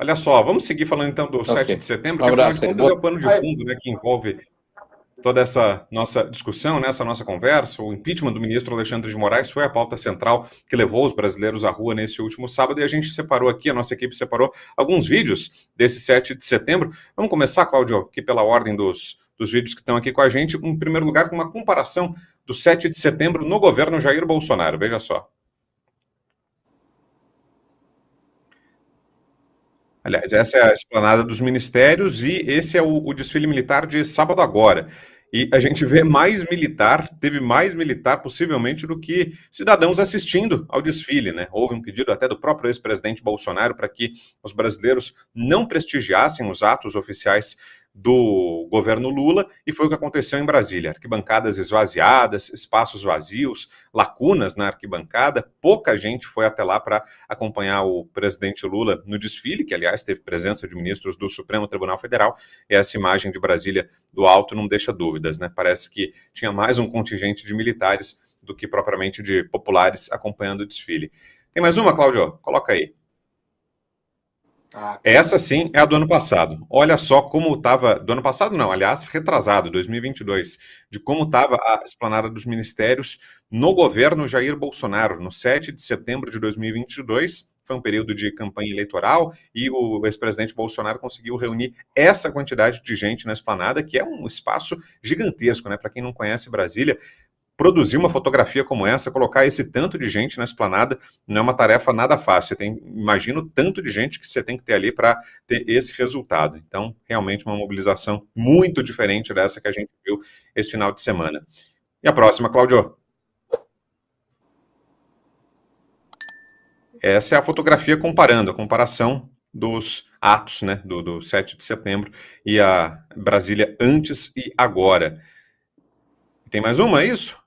Olha só, vamos seguir falando então do okay. 7 de setembro, que afinal de contas é o pano de fundo né, que envolve toda essa nossa discussão, né, essa nossa conversa. O impeachment do ministro Alexandre de Moraes foi a pauta central que levou os brasileiros à rua nesse último sábado e a gente separou aqui, a nossa equipe separou alguns vídeos desse 7 de setembro. Vamos começar, Cláudio, aqui pela ordem dos, dos vídeos que estão aqui com a gente. Em primeiro lugar, com uma comparação do 7 de setembro no governo Jair Bolsonaro. Veja só. Aliás, essa é a esplanada dos ministérios e esse é o, o desfile militar de sábado agora. E a gente vê mais militar, teve mais militar possivelmente do que cidadãos assistindo ao desfile, né? Houve um pedido até do próprio ex-presidente Bolsonaro para que os brasileiros não prestigiassem os atos oficiais do governo Lula, e foi o que aconteceu em Brasília. Arquibancadas esvaziadas, espaços vazios, lacunas na arquibancada, pouca gente foi até lá para acompanhar o presidente Lula no desfile, que aliás teve presença de ministros do Supremo Tribunal Federal, e essa imagem de Brasília do alto não deixa dúvidas, né? Parece que tinha mais um contingente de militares do que propriamente de populares acompanhando o desfile. Tem mais uma, Cláudio? Coloca aí. Ah, tá. Essa sim é a do ano passado. Olha só como estava. Do ano passado, não, aliás, retrasado, 2022, de como estava a esplanada dos ministérios no governo Jair Bolsonaro, no 7 de setembro de 2022. Foi um período de campanha eleitoral e o ex-presidente Bolsonaro conseguiu reunir essa quantidade de gente na esplanada, que é um espaço gigantesco, né? Para quem não conhece Brasília, produzir uma fotografia como essa, colocar esse tanto de gente na esplanada, não é uma tarefa nada fácil. Tem, imagino tanto de gente que você tem que ter ali para ter esse resultado. Então, realmente uma mobilização muito diferente dessa que a gente viu esse final de semana. E a próxima, Cláudio? Essa é a fotografia comparando, a comparação dos atos né, do, do 7 de setembro e a Brasília antes e agora. Tem mais uma, é isso?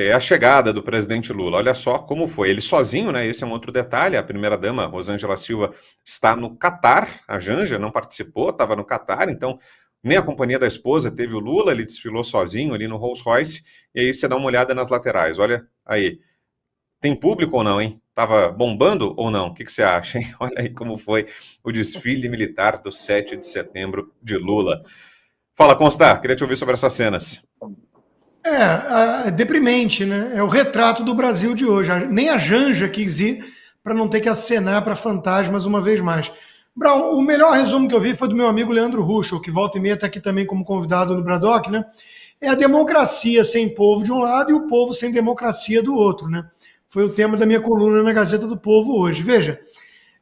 aí é a chegada do presidente Lula. Olha só como foi. Ele sozinho, né? Esse é um outro detalhe. A primeira-dama, Rosângela Silva, está no Catar. A Janja não participou, estava no Catar. Então, nem a companhia da esposa teve o Lula. Ele desfilou sozinho ali no Rolls Royce. E aí você dá uma olhada nas laterais. Olha aí. Tem público ou não, hein? Tava bombando ou não? O que, que você acha, hein? Olha aí como foi o desfile militar do 7 de setembro de Lula. Fala, Constar. Queria te ouvir sobre essas cenas. É, é deprimente, né? É o retrato do Brasil de hoje. Nem a Janja quis ir para não ter que acenar para fantasmas uma vez mais. Brau, o melhor resumo que eu vi foi do meu amigo Leandro Ruschel, que volta e meia está aqui também como convidado no Braddock, né? É a democracia sem povo de um lado e o povo sem democracia do outro, né? Foi o tema da minha coluna na Gazeta do Povo hoje. Veja,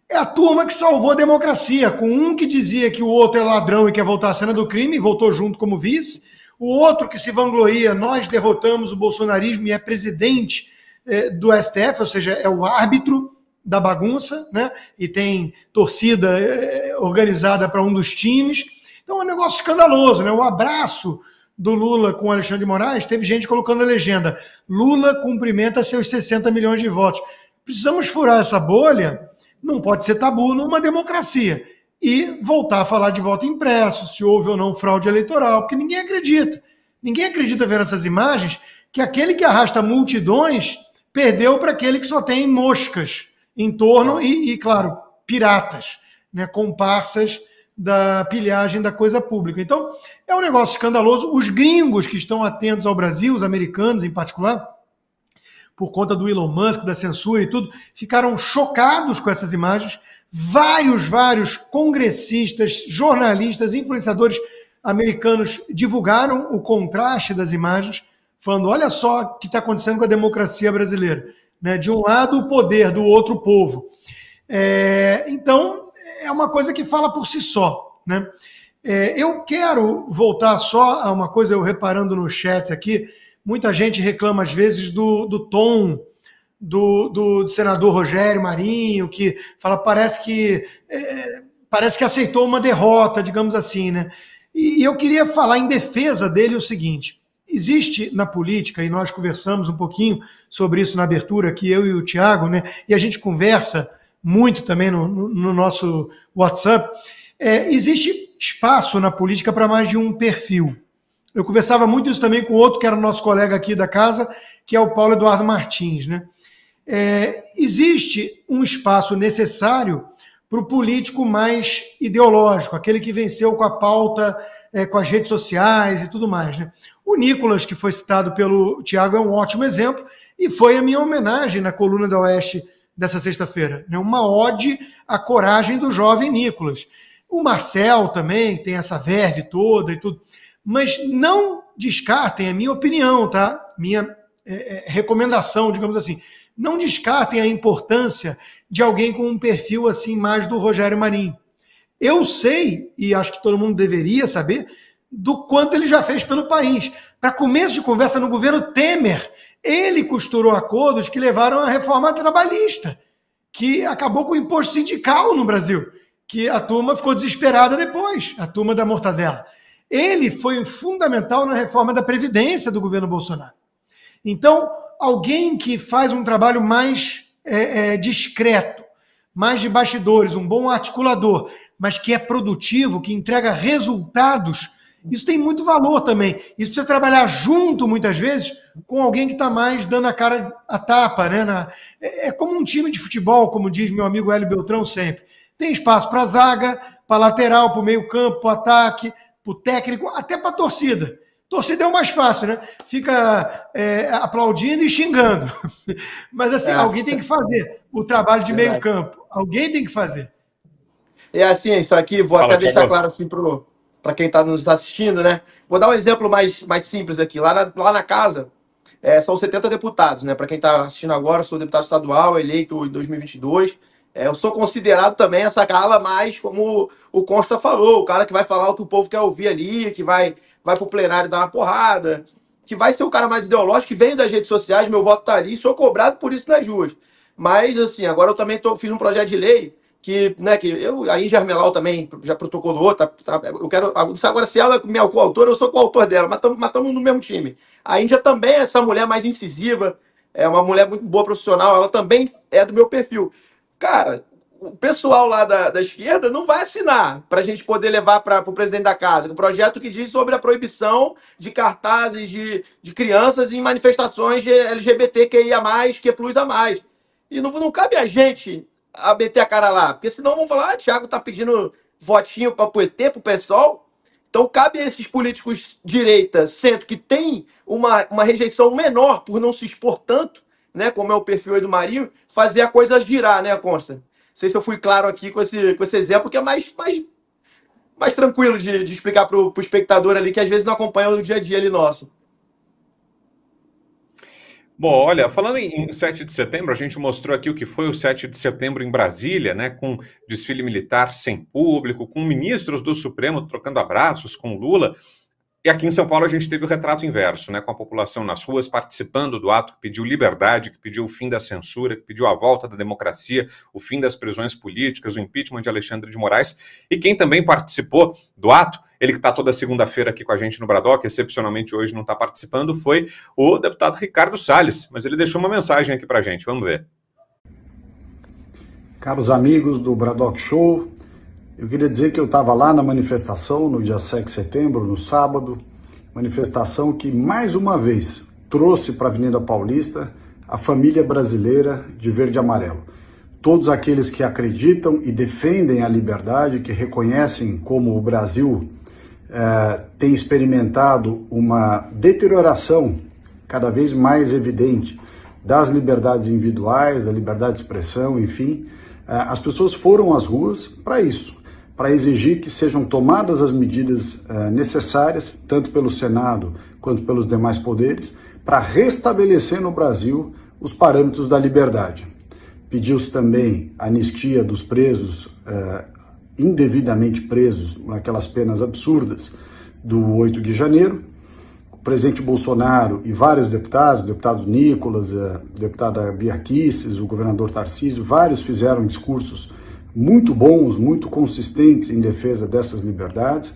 é a turma que salvou a democracia, com um que dizia que o outro é ladrão e quer voltar à cena do crime, voltou junto como vice, o outro que se vangloria, nós derrotamos o bolsonarismo e é presidente eh, do STF, ou seja, é o árbitro da bagunça, né? E tem torcida eh, eh, organizada para um dos times. Então é um negócio escandaloso, né? O abraço do Lula com Alexandre de Moraes, teve gente colocando a legenda: Lula cumprimenta seus 60 milhões de votos. Precisamos furar essa bolha, não pode ser tabu numa democracia e voltar a falar de voto impresso, se houve ou não fraude eleitoral, porque ninguém acredita. Ninguém acredita vendo essas imagens que aquele que arrasta multidões perdeu para aquele que só tem moscas em torno e, e claro, piratas, né, comparsas da pilhagem da coisa pública. Então, é um negócio escandaloso. Os gringos que estão atentos ao Brasil, os americanos em particular, por conta do Elon Musk, da censura e tudo, ficaram chocados com essas imagens vários, vários congressistas, jornalistas, influenciadores americanos divulgaram o contraste das imagens, falando: olha só o que está acontecendo com a democracia brasileira. Né? De um lado, o poder, do outro, o povo. É, então, é uma coisa que fala por si só. Né? É, eu quero voltar só a uma coisa, eu reparando no chat aqui, muita gente reclama às vezes do, do tom do, do, senador Rogério Marinho, que fala parece que é, parece que aceitou uma derrota, digamos assim, né? E, e eu queria falar em defesa dele o seguinte: existe na política, e nós conversamos um pouquinho sobre isso na abertura, que eu e o Tiago, né? E a gente conversa muito também no, no nosso WhatsApp. É, existe espaço na política para mais de um perfil. Eu conversava muito isso também com outro que era nosso colega aqui da casa, que é o Paulo Eduardo Martins, né? é, existe um espaço necessário para o político mais ideológico, aquele que venceu com a pauta, é, com as redes sociais e tudo mais. Né? O Nicolas, que foi citado pelo Tiago, é um ótimo exemplo, e foi a minha homenagem na coluna da Oeste dessa sexta-feira. Né? Uma ode à coragem do jovem Nicolas. O Marcel também tem essa verve toda e tudo. Mas não descartem a minha opinião, tá? Minha é, é recomendação, digamos assim não descartem a importância de alguém com um perfil assim mais do Rogério Marinho. Eu sei, e acho que todo mundo deveria saber, do quanto ele já fez pelo país. Para começo de conversa no governo Temer, ele costurou acordos que levaram à reforma trabalhista, que acabou com o imposto sindical no Brasil, que a turma ficou desesperada depois, a turma da mortadela. Ele foi fundamental na reforma da Previdência do governo Bolsonaro. Então, alguém que faz um trabalho mais é, é, discreto, mais de bastidores, um bom articulador, mas que é produtivo, que entrega resultados, isso tem muito valor também. Isso precisa trabalhar junto, muitas vezes, com alguém que está mais dando a cara a tapa. Né? Na, é, é como um time de futebol, como diz meu amigo Hélio Beltrão sempre. Tem espaço para zaga, para lateral, para o meio campo, para ataque, para o técnico, até para a torcida. Torcida é o mais fácil, né? Fica é, aplaudindo e xingando. Mas assim, é. alguém tem que fazer o trabalho de meio campo. Alguém tem que fazer. É assim, é isso aqui, vou Fala, até deixar claro assim para quem está nos assistindo, né? Vou dar um exemplo mais, mais simples aqui. Lá na, lá na casa, é, são 70 deputados, né? Para quem está assistindo agora, sou deputado estadual, eleito em 2022. É, eu sou considerado também essa gala mais, como o Costa falou, o cara que vai falar o que o povo quer ouvir ali, que vai vai pro plenário dar uma porrada, que vai ser o cara mais ideológico, que veio das redes sociais, meu voto tá ali, sou cobrado por isso nas ruas. Mas, assim, agora eu também tô, fiz um projeto de lei que, né, que eu, a Índia Armelau também já protocolou, tá, tá, eu quero, agora se ela é é coautora, eu sou coautor dela, mas estamos no mesmo time. A Índia também é essa mulher mais incisiva, é uma mulher muito boa profissional, ela também é do meu perfil. Cara, o pessoal lá da, da esquerda não vai assinar para a gente poder levar para o presidente da casa. o projeto que diz sobre a proibição de cartazes de, de crianças em manifestações de LGBTQIA, que plus a mais. E não, não cabe a gente a meter a cara lá, porque senão vão falar, ah, Thiago tá pedindo votinho para o ET, para o pessoal. Então cabe a esses políticos direita, centro, que tem uma, uma rejeição menor por não se expor tanto, né, como é o perfil aí do Marinho, fazer a coisa girar, né, Consta? sei se eu fui claro aqui com esse, com esse exemplo, que é mais, mais, mais tranquilo de, de explicar para o espectador ali, que às vezes não acompanha o dia a dia ali nosso. Bom, olha, falando em 7 de setembro, a gente mostrou aqui o que foi o 7 de setembro em Brasília, né, com desfile militar sem público, com ministros do Supremo trocando abraços com Lula. E aqui em São Paulo a gente teve o retrato inverso, né, com a população nas ruas participando do ato que pediu liberdade, que pediu o fim da censura, que pediu a volta da democracia, o fim das prisões políticas, o impeachment de Alexandre de Moraes. E quem também participou do ato, ele que está toda segunda-feira aqui com a gente no Bradock, excepcionalmente hoje não está participando, foi o deputado Ricardo Salles. Mas ele deixou uma mensagem aqui para a gente, vamos ver. Caros amigos do Bradock Show, eu queria dizer que eu estava lá na manifestação no dia 7 de setembro, no sábado, manifestação que mais uma vez trouxe para a Avenida Paulista a família brasileira de verde e amarelo. Todos aqueles que acreditam e defendem a liberdade, que reconhecem como o Brasil eh, tem experimentado uma deterioração cada vez mais evidente das liberdades individuais, da liberdade de expressão, enfim, eh, as pessoas foram às ruas para isso, para exigir que sejam tomadas as medidas uh, necessárias, tanto pelo Senado quanto pelos demais poderes, para restabelecer no Brasil os parâmetros da liberdade. Pediu-se também anistia dos presos uh, indevidamente presos, naquelas penas absurdas do 8 de janeiro. O presidente Bolsonaro e vários deputados, o deputado Nicolas, a eh, deputada Bia o governador Tarcísio, vários fizeram discursos muito bons, muito consistentes em defesa dessas liberdades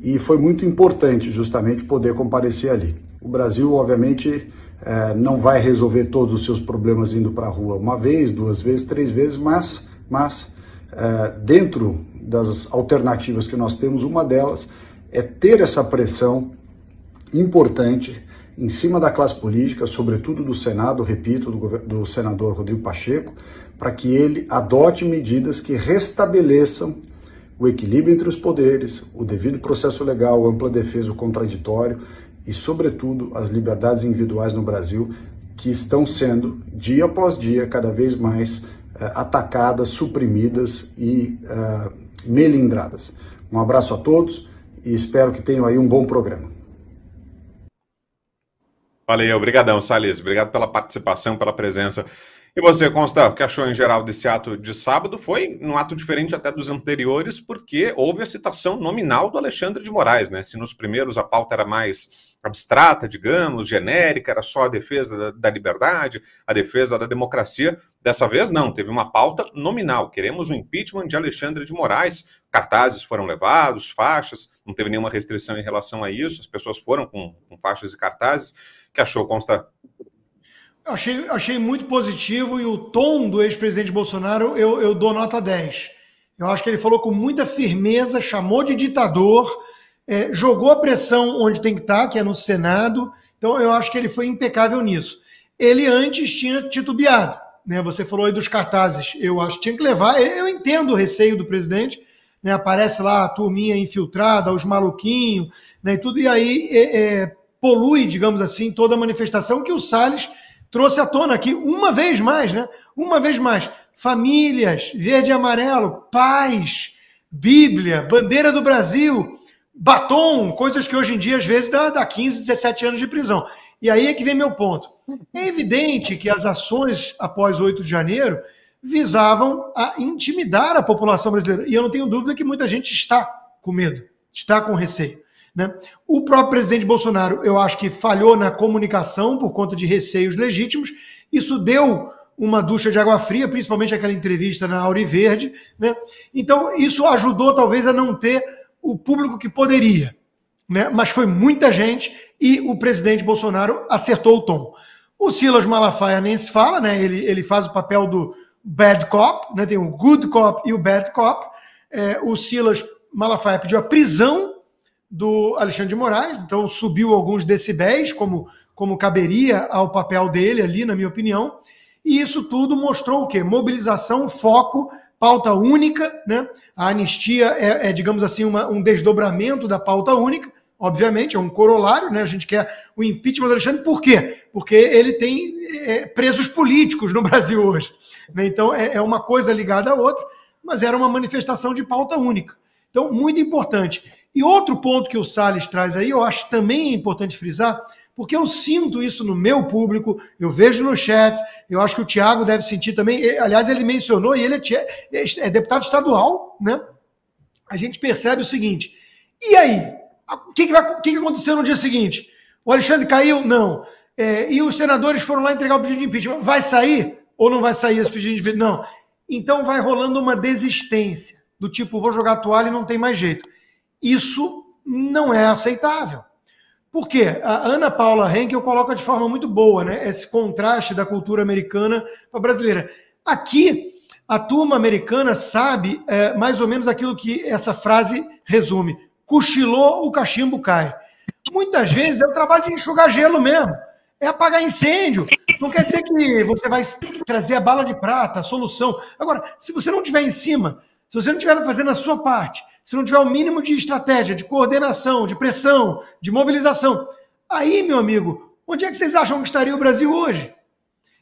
e foi muito importante justamente poder comparecer ali. O Brasil, obviamente, é, não vai resolver todos os seus problemas indo para a rua uma vez, duas vezes, três vezes, mas, mas é, dentro das alternativas que nós temos, uma delas é ter essa pressão importante em cima da classe política, sobretudo do Senado, repito, do, do senador Rodrigo Pacheco, para que ele adote medidas que restabeleçam o equilíbrio entre os poderes, o devido processo legal, ampla defesa, o contraditório e, sobretudo, as liberdades individuais no Brasil, que estão sendo, dia após dia, cada vez mais eh, atacadas, suprimidas e eh, melindradas. Um abraço a todos e espero que tenham aí um bom programa. Valeu, obrigadão, Salles. Obrigado pela participação, pela presença e você, consta, que achou em geral desse ato de sábado? Foi um ato diferente até dos anteriores, porque houve a citação nominal do Alexandre de Moraes, né? Se nos primeiros a pauta era mais abstrata, digamos, genérica, era só a defesa da, liberdade, a defesa da democracia, dessa vez não, teve uma pauta nominal. Queremos o impeachment de Alexandre de Moraes. Cartazes foram levados, faixas, não teve nenhuma restrição em relação a isso, as pessoas foram com, com faixas e cartazes. que achou, consta? Achei, achei muito positivo e o tom do ex-presidente Bolsonaro eu, eu dou nota 10. Eu acho que ele falou com muita firmeza, chamou de ditador, é, jogou a pressão onde tem que estar, tá, que é no Senado. Então eu acho que ele foi impecável nisso. Ele antes tinha titubeado, né? Você falou aí dos cartazes. Eu acho que tinha que levar. Eu entendo o receio do presidente, né? Aparece lá a turminha infiltrada, os maluquinhos, né? E tudo e aí é, é, polui, digamos assim, toda a manifestação que o Salles trouxe à tona aqui uma vez mais, né? Uma vez mais. Famílias, verde e amarelo, paz, Bíblia, bandeira do Brasil, batom, coisas que hoje em dia às vezes dá, dá 15, 17 anos de prisão. E aí é que vem meu ponto. É evidente que as ações após 8 de janeiro visavam a intimidar a população brasileira. E eu não tenho dúvida que muita gente está com medo, está com receio. Né? O próprio presidente Bolsonaro, eu acho que falhou na comunicação por conta de receios legítimos. Isso deu uma ducha de água fria, principalmente aquela entrevista na Auri Verde. Né? Então, isso ajudou talvez a não ter o público que poderia. Né? Mas foi muita gente e o presidente Bolsonaro acertou o tom. O Silas Malafaia nem se fala, né? ele, ele faz o papel do bad cop, né? tem o good cop e o bad cop. É, o Silas Malafaia pediu a prisão do Alexandre de Moraes, então subiu alguns decibéis, como, como caberia ao papel dele ali, na minha opinião. E isso tudo mostrou o quê? Mobilização, foco, pauta única, né? A anistia é, é digamos assim, uma, um desdobramento da pauta única, obviamente, é um corolário, né? A gente quer o impeachment do Alexandre, por quê? Porque ele tem é, presos políticos no Brasil hoje. Né? Então é, é uma coisa ligada à outra, mas era uma manifestação de pauta única. Então, muito importante. E outro ponto que o Salles traz aí, eu acho também importante frisar, porque eu sinto isso no meu público, eu vejo no chat, eu acho que o Tiago deve sentir também. Aliás, ele mencionou, e ele é, é, é, deputado estadual, né? A gente percebe o seguinte: e aí? O que, que, que, que aconteceu no dia seguinte? O Alexandre caiu? Não. É, e os senadores foram lá entregar o pedido de impeachment. Vai sair ou não vai sair esse pedido de impeachment? Não. Então vai rolando uma desistência, do tipo, vou jogar a toalha e não tem mais jeito. Isso não é aceitável. Por quê? A Ana Paula Henkel coloca de forma muito boa né, esse contraste da cultura americana para a brasileira. Aqui, a turma americana sabe é, mais ou menos aquilo que essa frase resume: cochilou, o cachimbo cai. Muitas vezes é o trabalho de enxugar gelo mesmo, é apagar incêndio. Não quer dizer que você vai trazer a bala de prata, a solução. Agora, se você não tiver em cima, se você não estiver fazendo a sua parte, se não tiver o mínimo de estratégia, de coordenação, de pressão, de mobilização, aí, meu amigo, onde é que vocês acham que estaria o Brasil hoje?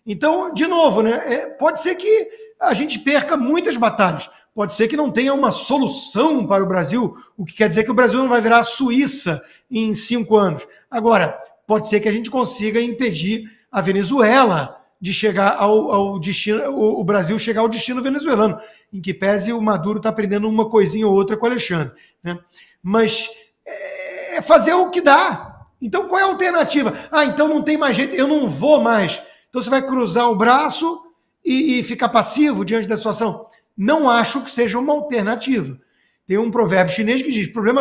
Então, de novo, né, é, pode ser que a gente perca muitas batalhas, pode ser que não tenha uma solução para o Brasil, o que quer dizer que o Brasil não vai virar a Suíça em cinco anos. Agora, pode ser que a gente consiga impedir a Venezuela de chegar ao, ao destino, o, o, Brasil chegar ao destino venezuelano, em que pese o Maduro está aprendendo uma coisinha ou outra com o Alexandre. Né? Mas é, é fazer o que dá. Então qual é a alternativa? Ah, então não tem mais jeito, eu não vou mais. Então você vai cruzar o braço e, e ficar passivo diante da situação? Não acho que seja uma alternativa. Tem um provérbio chinês que diz: problema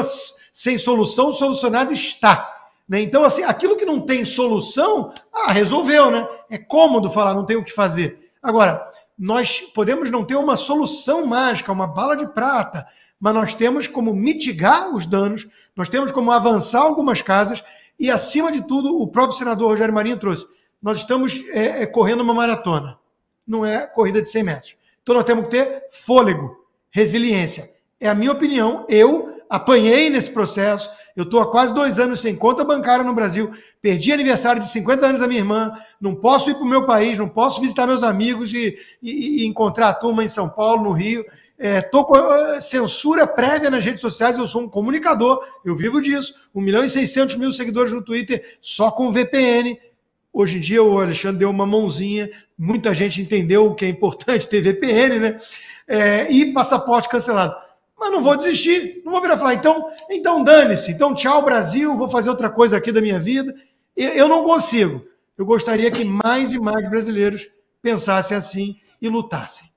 sem solução solucionado está. Né? Então, assim, aquilo que não tem solução, ah, resolveu, né? É cômodo falar, não tem o que fazer. Agora, nós podemos não ter uma solução mágica, uma bala de prata, mas nós temos como mitigar os danos, nós temos como avançar algumas casas e, acima de tudo, o próprio senador Rogério Marinho trouxe: nós estamos é, é, correndo uma maratona, não é corrida de 100 metros. Então, nós temos que ter fôlego, resiliência. É a minha opinião, eu apanhei nesse processo. Eu estou há quase dois anos sem conta bancária no Brasil. Perdi aniversário de 50 anos da minha irmã. Não posso ir para o meu país, não posso visitar meus amigos e, e, e, encontrar a turma em São Paulo, no Rio. Estou é, com ah, censura prévia nas redes sociais. Eu sou um comunicador, eu vivo disso. 1 milhão e 600 mil seguidores no Twitter só com VPN. Hoje em dia, o Alexandre deu uma mãozinha. Muita gente entendeu o que é importante ter VPN, né? É, e passaporte cancelado mas não vou desistir, não vou virar falar, então, então dane-se, então tchau Brasil, vou fazer outra coisa aqui da minha vida. Eu, não consigo. Eu gostaria que mais e mais brasileiros pensassem assim e lutassem.